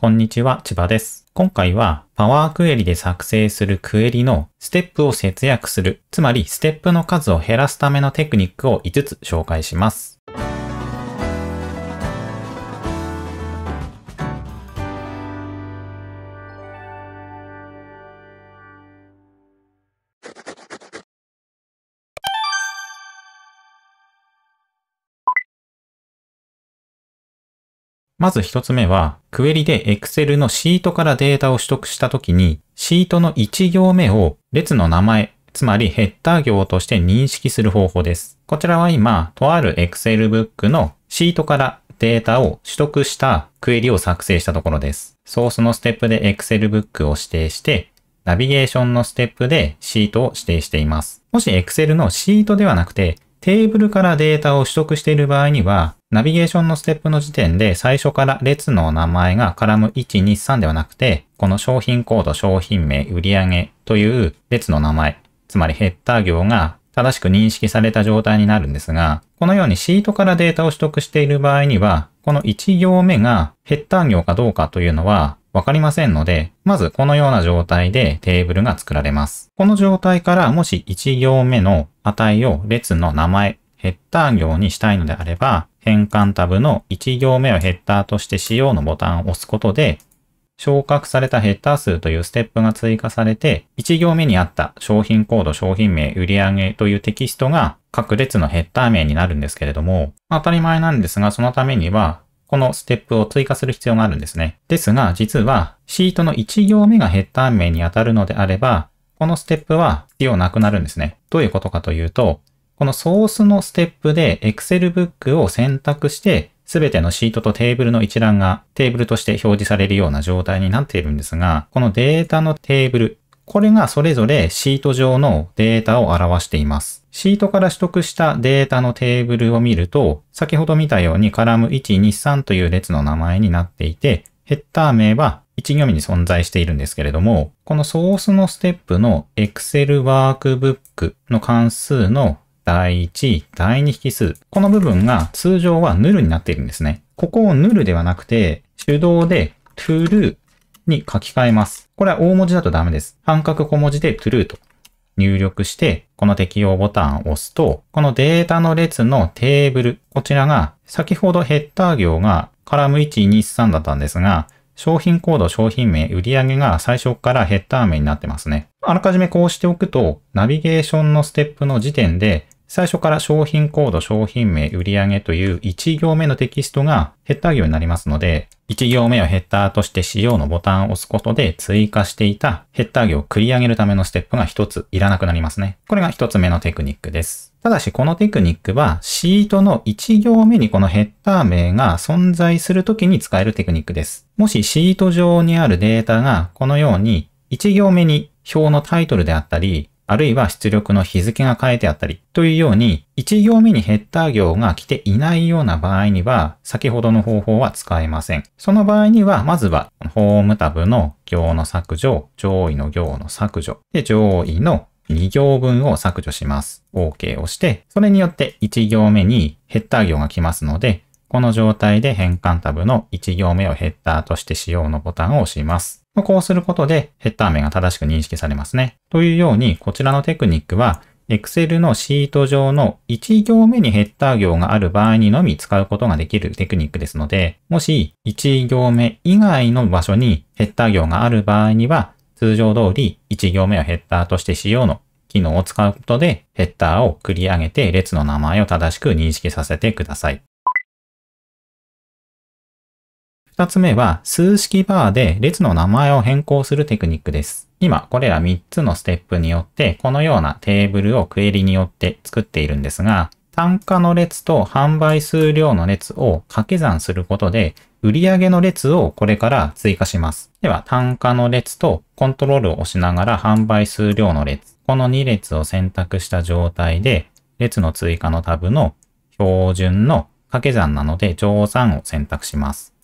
こんにちは、千葉です。今回はパワークエリで作成するクエリのステップを節約する、つまりステップの数を減らすためのテクニックを5つ紹介します。まず一つ目は、クエリで Excel のシートからデータを取得したときに、シートの1行目を列の名前、つまりヘッダー行として認識する方法です。こちらは今、とある Excel ブックのシートからデータを取得したクエリを作成したところです。ソースのステップで Excel ブックを指定して、ナビゲーションのステップでシートを指定しています。もし Excel のシートではなくて、テーブルからデータを取得している場合には、ナビゲーションのステップの時点で最初から列の名前がカラム123ではなくて、この商品コード、商品名、売上という列の名前、つまりヘッダー行が正しく認識された状態になるんですが、このようにシートからデータを取得している場合には、この1行目がヘッダー行かどうかというのは、わかりませんので、まずこのような状態でテーブルが作られます。この状態からもし1行目の値を列の名前、ヘッダー行にしたいのであれば、変換タブの1行目をヘッダーとして使用のボタンを押すことで、昇格されたヘッダー数というステップが追加されて、1行目にあった商品コード、商品名、売上というテキストが各列のヘッダー名になるんですけれども、当たり前なんですが、そのためにはこのステップを追加する必要があるんですね。ですが、実はシートの1行目がヘッダー名に当たるのであれば、このステップは必要なくなるんですね。どういうことかというと、このソースのステップで Excel ブックを選択して、すべてのシートとテーブルの一覧がテーブルとして表示されるような状態になっているんですが、このデータのテーブル、これがそれぞれシート上のデータを表しています。シートから取得したデータのテーブルを見ると、先ほど見たようにカラム123という列の名前になっていて、ヘッダー名は1行目に存在しているんですけれども、このソースのステップの Excel ワークブックの関数の第1、第2引数。この部分が通常はヌルになっているんですね。ここをヌルではなくて、手動で true に書き換えます。これは大文字だとダメです。半角小文字で true と入力して、この適用ボタンを押すと、このデータの列のテーブル、こちらが先ほどヘッダー行がカラム1 2 3だったんですが、商品コード、商品名、売上が最初からヘッダー名になってますね。あらかじめこうしておくと、ナビゲーションのステップの時点で最初から商品コード、商品名、売上という1行目のテキストがヘッダー行になりますので、1行目をヘッダーとして使用のボタンを押すことで追加していたヘッダー行を繰り上げるためのステップが1ついらなくなりますね。これが1つ目のテクニックです。ただしこのテクニックはシートの1行目にこのヘッダー名が存在するときに使えるテクニックです。もしシート上にあるデータがこのように1行目に表のタイトルであったり、あるいは出力の日付が変えてあったりというように、1行目にヘッダー行が来ていないような場合には、先ほどの方法は使えません。その場合には、まずは、ホームタブの行の削除、上位の行の削除、で、上位の2行分を削除します。OK をして、それによって1行目にヘッダー行が来ますので、この状態で変換タブの1行目をヘッダーとして使用のボタンを押します。まこうすることでヘッダー名が正しく認識されますね。というように、こちらのテクニックは、Excel のシート上の1行目にヘッダー行がある場合にのみ使うことができるテクニックですので、もし1行目以外の場所にヘッダー行がある場合には、通常通り1行目をヘッダーとして使用の機能を使うことでヘッダーを繰り上げて列の名前を正しく認識させてください。二つ目は、数式バーで列の名前を変更するテクニックです。今、これら3つのステップによって、このようなテーブルをクエリによって作っているんですが、単価の列と販売数量の列を掛け算することで、売上の列をこれから追加します。では、単価の列とコントロールを押しながら販売数量の列。この2列を選択した状態で、列の追加のタブの標準の掛け算なので乗算を選択します。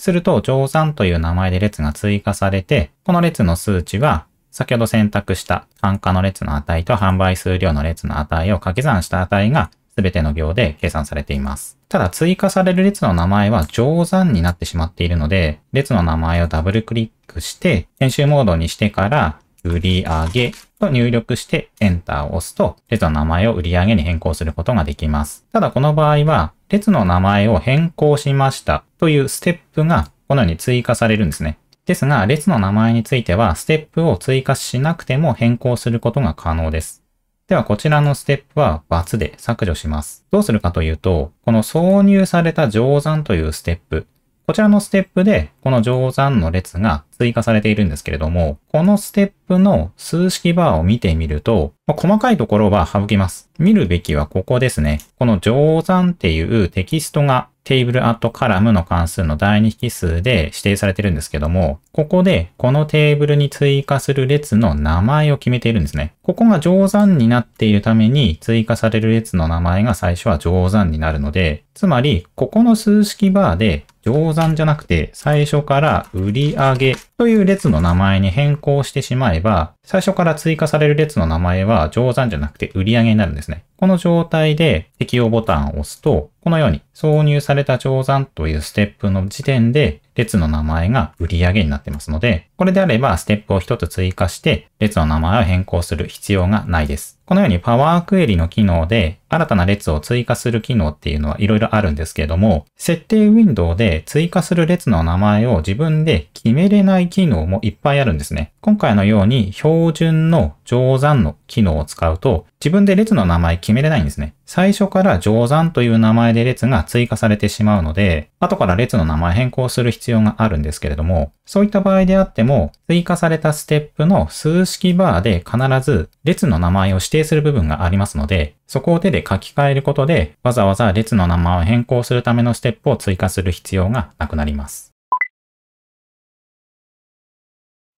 すると、乗算という名前で列が追加されて、この列の数値は、先ほど選択した単価の列の値と販売数量の列の値を掛け算した値が全ての行で計算されています。ただ追加される列の名前は乗算になってしまっているので、列の名前をダブルクリックして、編集モードにしてから売上と入力して Enter を押すと、列の名前を売り上げに変更することができます。ただこの場合は、列の名前を変更しましたというステップがこのように追加されるんですね。ですが、列の名前については、ステップを追加しなくても変更することが可能です。では、こちらのステップは×で削除します。どうするかというと、この挿入された乗算というステップ、こちらのステップで、この乗算の列が追加されているんですけれども、このステップの数式バーを見てみると、ま細かいところは省きます。見るべきはここですね。この乗算っていうテキストがテーブルアットカラムの関数の第2引数で指定されてるんですけども、ここでこのテーブルに追加する列の名前を決めているんですね。ここが乗算になっているために追加される列の名前が最初は乗算になるので、つまり、ここの数式バーで乗算じゃなくて、最初から売上という列の名前に変更してしまえば、最初から追加される列の名前は乗算じゃなくて売上になるんですね。この状態で適用ボタンを押すと、このように挿入された乗算というステップの時点で列の名前が売上になってますので、これであればステップを一つ追加して列の名前を変更する必要がないです。このようにパワークエリの機能で新たな列を追加する機能っていうのはいろいろあるんですけれども、設定ウィンドウで追加する列の名前を自分で決めれない機能もいっぱいあるんですね。今回のように標準の乗算の機能を使うと、自分で列の名前決めれないんですね。最初から乗算という名前で列が追加されてしまうので、後から列の名前変更する必要があるんですけれども、そういった場合であっても、追加されたステップの数式バーで必ず列の名前を指定定する部分がありますので、そこを手で書き換えることで、わざわざ列の名前を変更するためのステップを追加する必要がなくなります。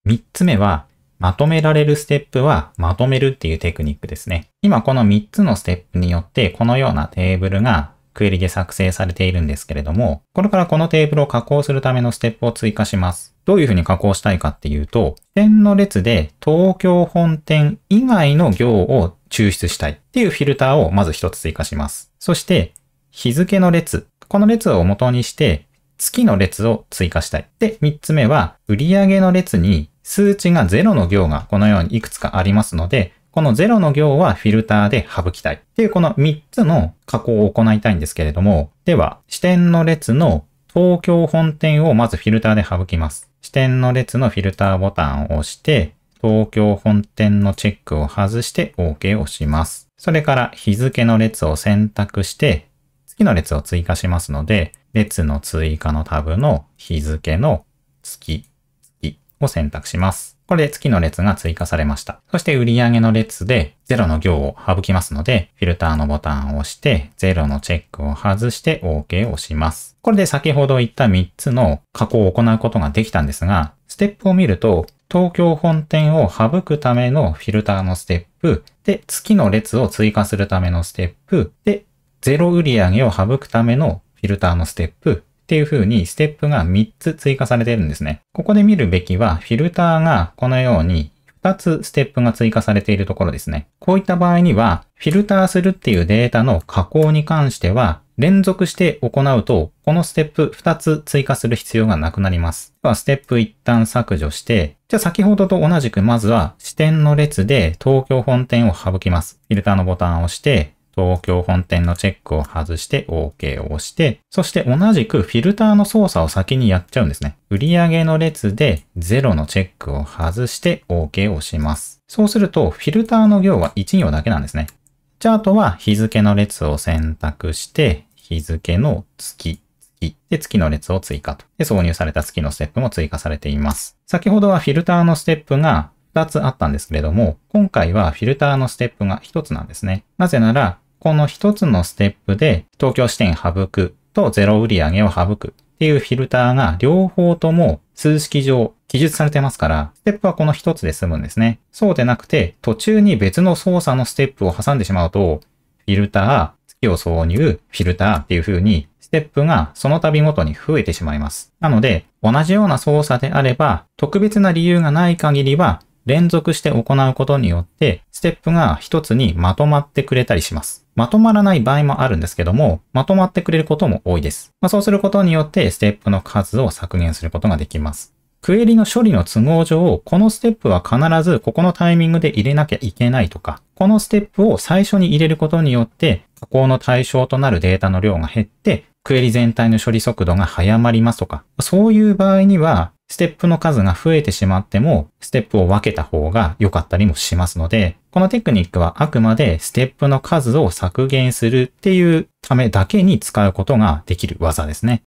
3つ目は、まとめられるステップはまとめるっていうテクニックですね。今この3つのステップによってこのようなテーブルがクエリで作成されているんですけれども、これからこのテーブルを加工するためのステップを追加します。どういうふうに加工したいかっていうと、点の列で東京本店以外の行を抽出したいっていうフィルターをまず一つ追加します。そして、日付の列。この列を元にして、月の列を追加したい。で、3つ目は、売上の列に数値が0の行がこのようにいくつかありますので、この0の行はフィルターで省きたいっていうこの3つの加工を行いたいんですけれども、では、視点の列の東京本店をまずフィルターで省きます。視点の列のフィルターボタンを押して、東京本店のチェックを外して OK をします。それから日付の列を選択して、次の列を追加しますので、列の追加のタブの日付の月、月を選択します。これで月の列が追加されました。そして売上の列で0の行を省きますので、フィルターのボタンを押して、0のチェックを外して OK を押します。これで先ほど言った3つの加工を行うことができたんですが、ステップを見ると、東京本店を省くためのフィルターのステップ、で、月の列を追加するためのステップ、で、0売上を省くためのフィルターのステップ、っていう風にステップが3つ追加されてるんですね。ここで見るべきはフィルターがこのように2つステップが追加されているところですね。こういった場合には、フィルターするっていうデータの加工に関しては、連続して行うと、このステップ2つ追加する必要がなくなります。では、ステップ一旦削除して、じゃあ先ほどと同じくまずは視点の列で東京本店を省きます。フィルターのボタンを押して、東京本店のチェックを外して OK を押して、そして同じくフィルターの操作を先にやっちゃうんですね。売上の列で0のチェックを外して OK を押します。そうすると、フィルターの行は1行だけなんですね。チャートは日付の列を選択して、日付の月、月、で月の列を追加と。で、挿入された月のステップも追加されています。先ほどはフィルターのステップが2つあったんですけれども、今回はフィルターのステップが1つなんですね。なぜなら、この一つのステップで東京支店省くとゼロ売上を省くっていうフィルターが両方とも数式上記述されてますから、ステップはこの一つで済むんですね。そうでなくて、途中に別の操作のステップを挟んでしまうと、フィルター、月を挿入、フィルターっていう風に、ステップがその度ごとに増えてしまいます。なので、同じような操作であれば、特別な理由がない限りは、連続して行うことによって、ステップが一つにまとまってくれたりします。まとまらない場合もあるんですけども、まとまってくれることも多いです。まあ、そうすることによって、ステップの数を削減することができます。クエリの処理の都合上、このステップは必ずここのタイミングで入れなきゃいけないとか、このステップを最初に入れることによって、加工の対象となるデータの量が減って、クエリ全体の処理速度が早まりますとか、そういう場合には、ステップの数が増えてしまっても、ステップを分けた方が良かったりもしますので、このテクニックはあくまでステップの数を削減するっていうためだけに使うことができる技ですね。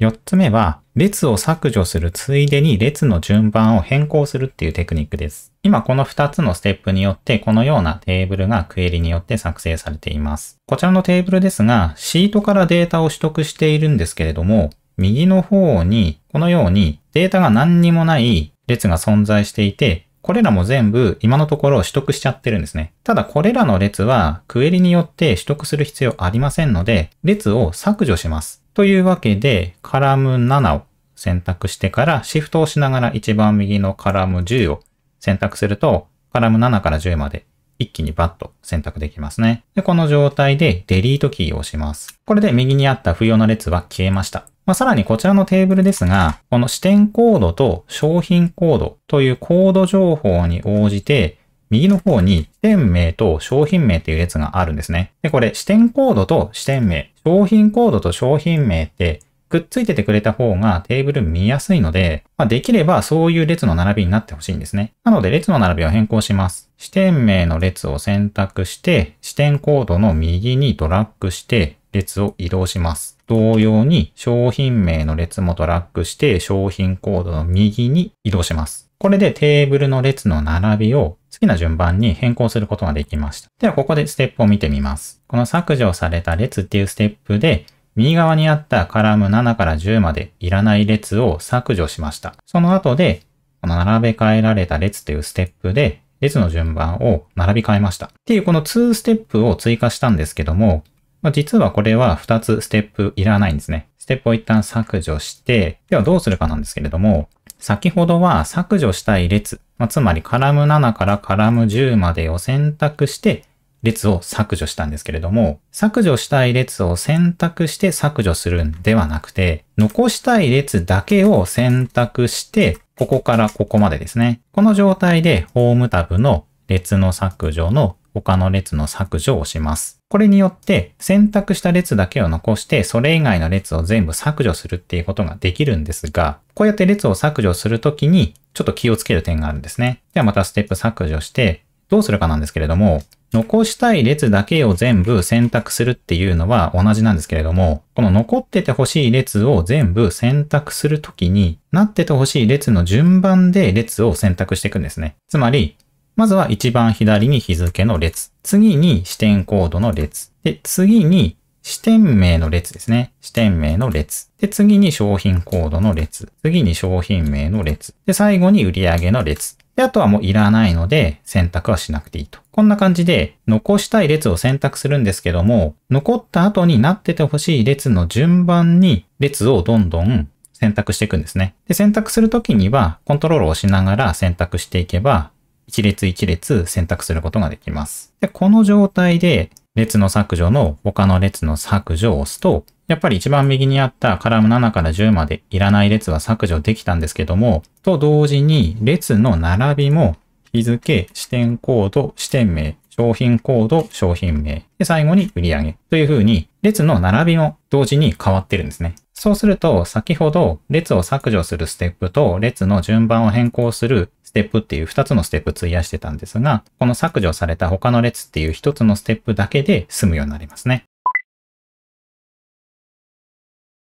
4つ目は、列を削除するついでに列の順番を変更するっていうテクニックです。今この2つのステップによってこのようなテーブルがクエリによって作成されています。こちらのテーブルですが、シートからデータを取得しているんですけれども、右の方にこのようにデータが何にもない列が存在していて、これらも全部今のところ取得しちゃってるんですね。ただこれらの列はクエリによって取得する必要ありませんので、列を削除します。というわけで、カラム7を選択してからシフトをしながら一番右のカラム10を選択すると、カラム7から10まで一気にバッと選択できますね。で、この状態でデリートキーを押します。これで右にあった不要な列は消えました。まあ、さらにこちらのテーブルですが、この視点コードと商品コードというコード情報に応じて、右の方に視店名と商品名っていう列があるんですね。で、これ視点コードと視点名、商品コードと商品名ってくっついててくれた方がテーブル見やすいので、まあ、できればそういう列の並びになってほしいんですね。なので列の並びを変更します。視点名の列を選択して、視点コードの右にドラッグして列を移動します。同様に商品名の列もドラッグして商品コードの右に移動します。これでテーブルの列の並びを好きな順番に変更することができました。ではここでステップを見てみます。この削除された列っていうステップで右側にあったカラム7から10までいらない列を削除しました。その後でこの並べ替えられた列というステップで列の順番を並び替えました。っていうこの2ステップを追加したんですけども、まあ、実はこれは2つステップいらないんですね。ステップを一旦削除して、ではどうするかなんですけれども、先ほどは削除したい列、まあ、つまりカラム7からカラム10までを選択して、列を削除したんですけれども、削除したい列を選択して削除するんではなくて、残したい列だけを選択して、ここからここまでですね。この状態でホームタブの列の削除の他の列の削除をします。これによって選択した列だけを残して、それ以外の列を全部削除するっていうことができるんですが、こうやって列を削除するときに、ちょっと気をつける点があるんですね。ではまたステップ削除して、どうするかなんですけれども、残したい列だけを全部選択するっていうのは同じなんですけれども、この残ってて欲しい列を全部選択するときに、なってて欲しい列の順番で列を選択していくんですね。つまり、まずは一番左に日付の列。次に視点コードの列。で、次に視点名の列ですね。視点名の列。で、次に商品コードの列。次に商品名の列。で、最後に売上の列。で、あとはもういらないので選択はしなくていいと。こんな感じで残したい列を選択するんですけども、残った後になっててほしい列の順番に列をどんどん選択していくんですね。で、選択するときには、コントロールを押しながら選択していけば、一列一列選択することができます。で、この状態で列の削除の他の列の削除を押すと、やっぱり一番右にあったカラム7から10までいらない列は削除できたんですけども、と同時に列の並びも日付、支店コード、支店名、商品コード、商品名、で最後に売上というふうに列の並びも同時に変わってるんですね。そうすると先ほど列を削除するステップと列の順番を変更するステップっていう2つのステップ費やしてたんですが、この削除された他の列っていう1つのステップだけで済むようになりますね。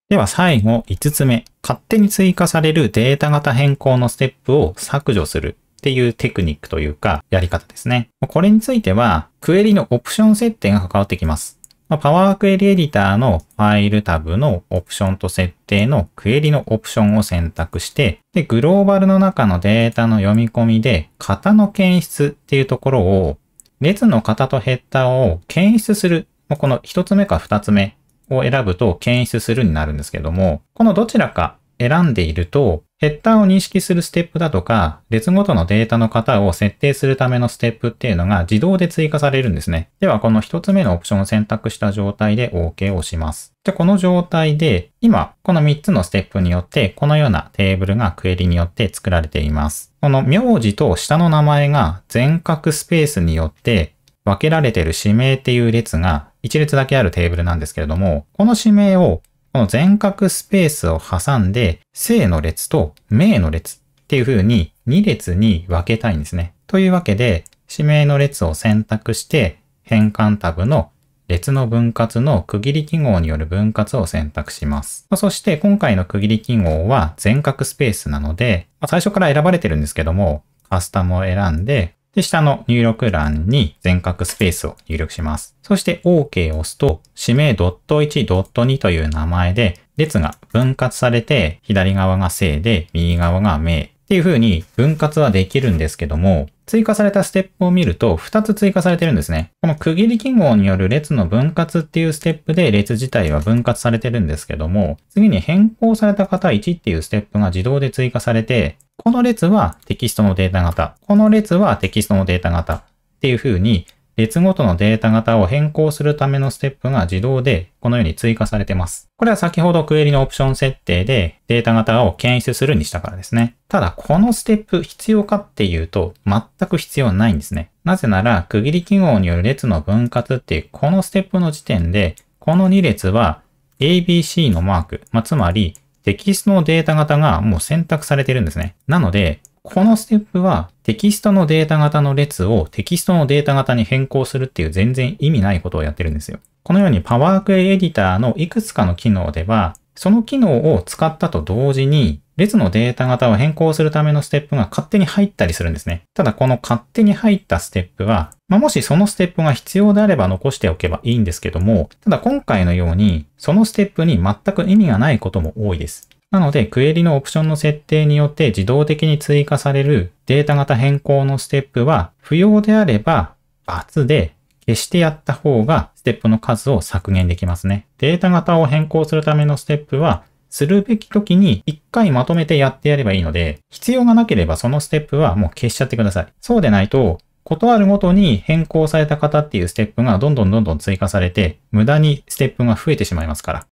では最後5つ目。勝手に追加されるデータ型変更のステップを削除するっていうテクニックというかやり方ですね。これについてはクエリのオプション設定が関わってきます。まあ、パワークエリエディターのファイルタブのオプションと設定のクエリのオプションを選択して、で、グローバルの中のデータの読み込みで、型の検出っていうところを、列の型とヘッダーを検出する、この一つ目か二つ目を選ぶと検出するになるんですけども、このどちらか選んでいると、ヘッダーを認識するステップだとか、列ごとのデータの型を設定するためのステップっていうのが自動で追加されるんですね。では、この1つ目のオプションを選択した状態で OK を押します。じゃ、この状態で、今、この3つのステップによって、このようなテーブルがクエリによって作られています。この名字と下の名前が全角スペースによって分けられている指名っていう列が1列だけあるテーブルなんですけれども、この指名をこの全角スペースを挟んで、正の列と名の列っていう風に2列に分けたいんですね。というわけで、指名の列を選択して、変換タブの列の分割の区切り記号による分割を選択します。そして今回の区切り記号は全角スペースなので、最初から選ばれてるんですけども、カスタムを選んで、で、下の入力欄に全角スペースを入力します。そして OK を押すと、指名 .1.2 という名前で、列が分割されて、左側が正で、右側が名っていう風に分割はできるんですけども、追加されたステップを見ると2つ追加されてるんですね。この区切り記号による列の分割っていうステップで列自体は分割されてるんですけども、次に変更された型1っていうステップが自動で追加されて、この列はテキストのデータ型、この列はテキストのデータ型っていう風に列ごとのデータ型を変更するためのステップが自動でこのように追加されてます。これは先ほどクエリのオプション設定でデータ型を検出するにしたからですね。ただ、このステップ必要かっていうと全く必要ないんですね。なぜなら、区切り記号による列の分割っていうこのステップの時点で、この2列は ABC のマーク、まあ、つまりテキストのデータ型がもう選択されてるんですね。なので、このステップはテキストのデータ型の列をテキストのデータ型に変更するっていう全然意味ないことをやってるんですよ。このようにパワークエイエディターのいくつかの機能では、その機能を使ったと同時に、列のデータ型を変更するためのステップが勝手に入ったりするんですね。ただこの勝手に入ったステップは、まあ、もしそのステップが必要であれば残しておけばいいんですけども、ただ今回のように、そのステップに全く意味がないことも多いです。なので、クエリのオプションの設定によって自動的に追加されるデータ型変更のステップは、不要であれば×で消してやった方がステップの数を削減できますね。データ型を変更するためのステップは、するべき時に一回まとめてやってやればいいので、必要がなければそのステップはもう消しちゃってください。そうでないと、ことあるごとに変更された方っていうステップがどんどんどんどん追加されて、無駄にステップが増えてしまいますから。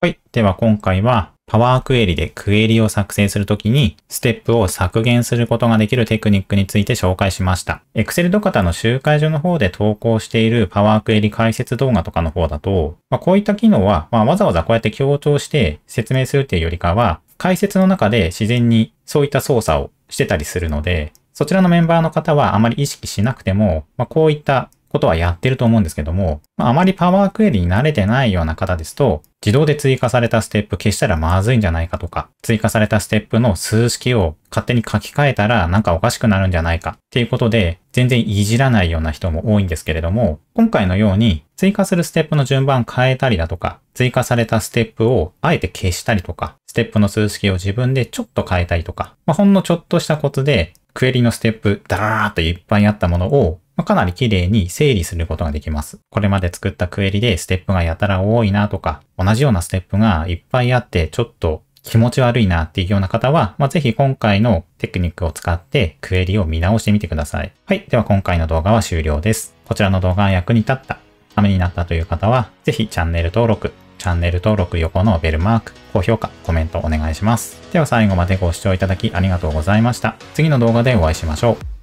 はい。では今回は、パワークエリでクエリを作成するときに、ステップを削減することができるテクニックについて紹介しました。Excel ドカタの集会所の方で投稿しているパワークエリ解説動画とかの方だと、まあ、こういった機能は、まあ、わざわざこうやって強調して説明するっていうよりかは、解説の中で自然にそういった操作をしてたりするので、そちらのメンバーの方はあまり意識しなくても、まあ、こういったことはやってると思うんですけども、あまりパワークエリに慣れてないような方ですと、自動で追加されたステップ消したらまずいんじゃないかとか、追加されたステップの数式を勝手に書き換えたらなんかおかしくなるんじゃないかっていうことで、全然いじらないような人も多いんですけれども、今回のように追加するステップの順番変えたりだとか、追加されたステップをあえて消したりとか、ステップの数式を自分でちょっと変えたりとか、まあ、ほんのちょっとしたコツでクエリのステップ、ダラーっといっぱいあったものを、まかなり綺麗に整理することができます。これまで作ったクエリでステップがやたら多いなとか、同じようなステップがいっぱいあってちょっと気持ち悪いなっていうような方は、まあ、ぜひ今回のテクニックを使ってクエリを見直してみてください。はい。では今回の動画は終了です。こちらの動画が役に立った、ためになったという方は、ぜひチャンネル登録、チャンネル登録横のベルマーク、高評価、コメントお願いします。では最後までご視聴いただきありがとうございました。次の動画でお会いしましょう。